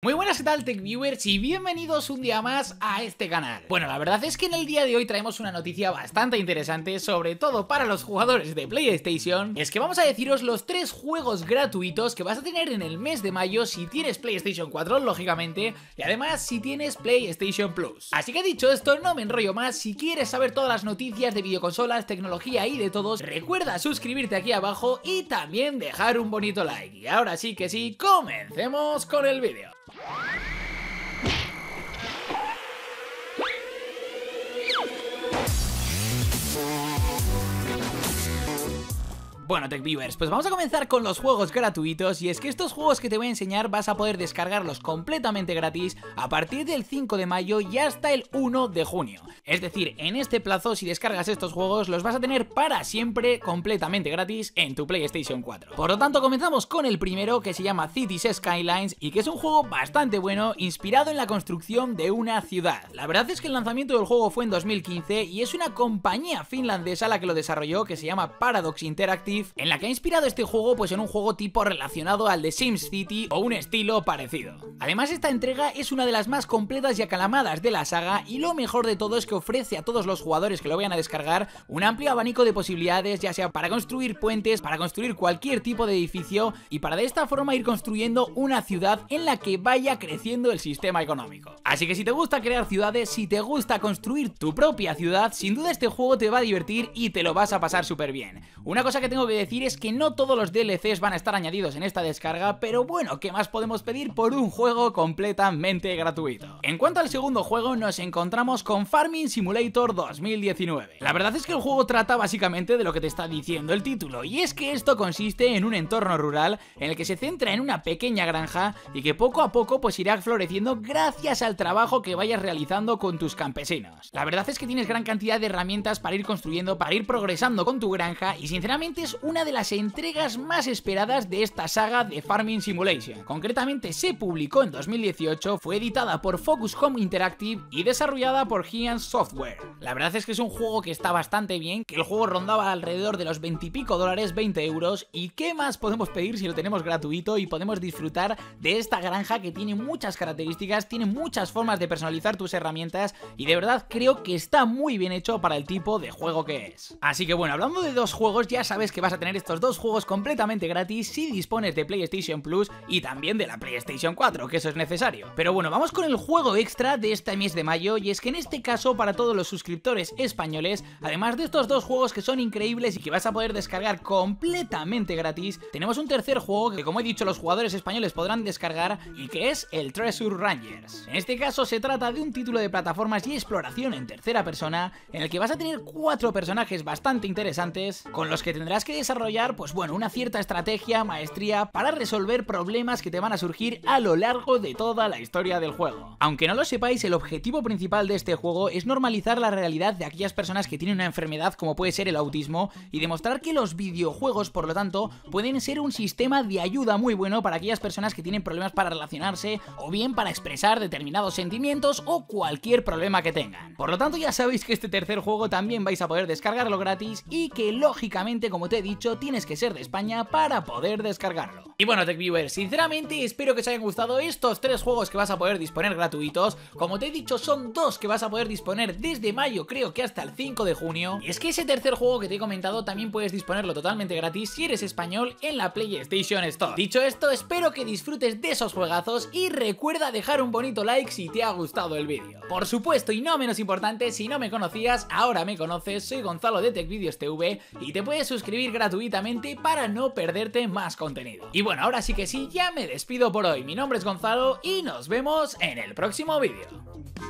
Muy buenas, ¿qué tal, tech viewers? Y bienvenidos un día más a este canal. Bueno, la verdad es que en el día de hoy traemos una noticia bastante interesante, sobre todo para los jugadores de PlayStation. Es que vamos a deciros los tres juegos gratuitos que vas a tener en el mes de mayo si tienes PlayStation 4, lógicamente, y además si tienes PlayStation Plus. Así que dicho esto, no me enrollo más. Si quieres saber todas las noticias de videoconsolas, tecnología y de todos, recuerda suscribirte aquí abajo y también dejar un bonito like. Y ahora sí que sí, comencemos con el vídeo. Yeah. Bueno, TechViewers, pues vamos a comenzar con los juegos gratuitos y es que estos juegos que te voy a enseñar vas a poder descargarlos completamente gratis a partir del 5 de mayo y hasta el 1 de junio. Es decir, en este plazo si descargas estos juegos los vas a tener para siempre completamente gratis en tu PlayStation 4. Por lo tanto, comenzamos con el primero que se llama Cities Skylines y que es un juego bastante bueno inspirado en la construcción de una ciudad. La verdad es que el lanzamiento del juego fue en 2015 y es una compañía finlandesa la que lo desarrolló que se llama Paradox Interactive en la que ha inspirado este juego pues en un juego tipo relacionado al de Sims City o un estilo parecido. Además esta entrega es una de las más completas y acalamadas de la saga y lo mejor de todo es que ofrece a todos los jugadores que lo vayan a descargar un amplio abanico de posibilidades ya sea para construir puentes, para construir cualquier tipo de edificio y para de esta forma ir construyendo una ciudad en la que vaya creciendo el sistema económico. Así que si te gusta crear ciudades, si te gusta construir tu propia ciudad, sin duda este juego te va a divertir y te lo vas a pasar súper bien. Una cosa que tengo que decir es que no todos los DLCs van a estar añadidos en esta descarga, pero bueno, ¿qué más podemos pedir por un juego completamente gratuito? En cuanto al segundo juego, nos encontramos con Farming Simulator 2019. La verdad es que el juego trata básicamente de lo que te está diciendo el título, y es que esto consiste en un entorno rural en el que se centra en una pequeña granja y que poco a poco pues irá floreciendo gracias al trabajo que vayas realizando con tus campesinos. La verdad es que tienes gran cantidad de herramientas para ir construyendo, para ir progresando con tu granja y sinceramente es una de las entregas más esperadas de esta saga de Farming Simulation. Concretamente se publicó en 2018, fue editada por Focus Home Interactive y desarrollada por Giant Software. La verdad es que es un juego que está bastante bien, que el juego rondaba alrededor de los 20 y pico dólares, 20 euros, y qué más podemos pedir si lo tenemos gratuito y podemos disfrutar de esta granja que tiene muchas características, tiene muchas formas de personalizar tus herramientas y de verdad creo que está muy bien hecho para el tipo de juego que es. Así que bueno, hablando de dos juegos, ya sabes que va vas a tener estos dos juegos completamente gratis si dispones de PlayStation Plus y también de la PlayStation 4, que eso es necesario. Pero bueno, vamos con el juego extra de este mes de mayo y es que en este caso para todos los suscriptores españoles, además de estos dos juegos que son increíbles y que vas a poder descargar completamente gratis, tenemos un tercer juego que como he dicho los jugadores españoles podrán descargar y que es el Treasure Rangers. En este caso se trata de un título de plataformas y exploración en tercera persona en el que vas a tener cuatro personajes bastante interesantes con los que tendrás que que desarrollar, pues bueno, una cierta estrategia, maestría, para resolver problemas que te van a surgir a lo largo de toda la historia del juego. Aunque no lo sepáis, el objetivo principal de este juego es normalizar la realidad de aquellas personas que tienen una enfermedad como puede ser el autismo y demostrar que los videojuegos, por lo tanto, pueden ser un sistema de ayuda muy bueno para aquellas personas que tienen problemas para relacionarse o bien para expresar determinados sentimientos o cualquier problema que tengan. Por lo tanto, ya sabéis que este tercer juego también vais a poder descargarlo gratis y que lógicamente, como te dicho, tienes que ser de España para poder descargarlo. Y bueno, TechViewers, sinceramente espero que os hayan gustado estos tres juegos que vas a poder disponer gratuitos. Como te he dicho, son dos que vas a poder disponer desde mayo, creo que hasta el 5 de junio. Y es que ese tercer juego que te he comentado también puedes disponerlo totalmente gratis si eres español en la PlayStation Store. Dicho esto, espero que disfrutes de esos juegazos y recuerda dejar un bonito like si te ha gustado el vídeo. Por supuesto, y no menos importante, si no me conocías, ahora me conoces, soy Gonzalo de TechVideos TV y te puedes suscribir gratuitamente para no perderte más contenido bueno, ahora sí que sí, ya me despido por hoy. Mi nombre es Gonzalo y nos vemos en el próximo vídeo.